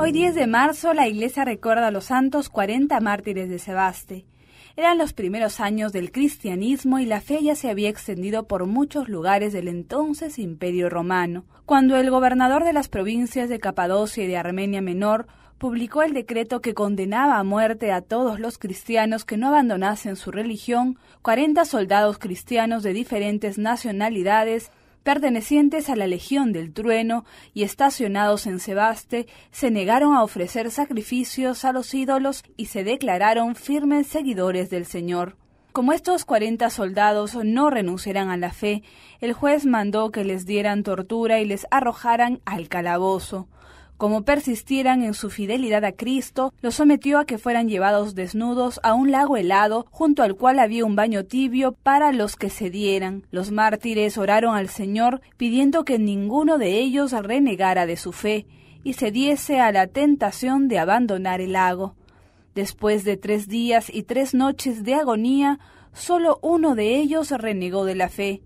Hoy 10 de marzo la iglesia recuerda a los santos 40 mártires de Sebaste. Eran los primeros años del cristianismo y la fe ya se había extendido por muchos lugares del entonces imperio romano, cuando el gobernador de las provincias de Capadocia y de Armenia Menor publicó el decreto que condenaba a muerte a todos los cristianos que no abandonasen su religión, 40 soldados cristianos de diferentes nacionalidades pertenecientes a la Legión del Trueno y estacionados en Sebaste, se negaron a ofrecer sacrificios a los ídolos y se declararon firmes seguidores del Señor. Como estos cuarenta soldados no renunciarán a la fe, el juez mandó que les dieran tortura y les arrojaran al calabozo. Como persistieran en su fidelidad a Cristo, los sometió a que fueran llevados desnudos a un lago helado, junto al cual había un baño tibio para los que se dieran. Los mártires oraron al Señor pidiendo que ninguno de ellos renegara de su fe y se diese a la tentación de abandonar el lago. Después de tres días y tres noches de agonía, solo uno de ellos renegó de la fe,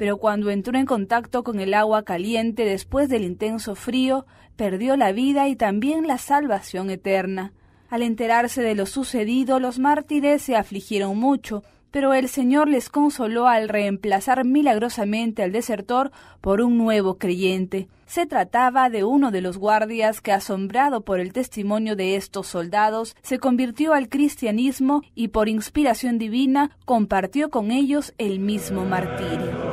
pero cuando entró en contacto con el agua caliente después del intenso frío, perdió la vida y también la salvación eterna. Al enterarse de lo sucedido, los mártires se afligieron mucho, pero el Señor les consoló al reemplazar milagrosamente al desertor por un nuevo creyente. Se trataba de uno de los guardias que, asombrado por el testimonio de estos soldados, se convirtió al cristianismo y por inspiración divina compartió con ellos el mismo martirio.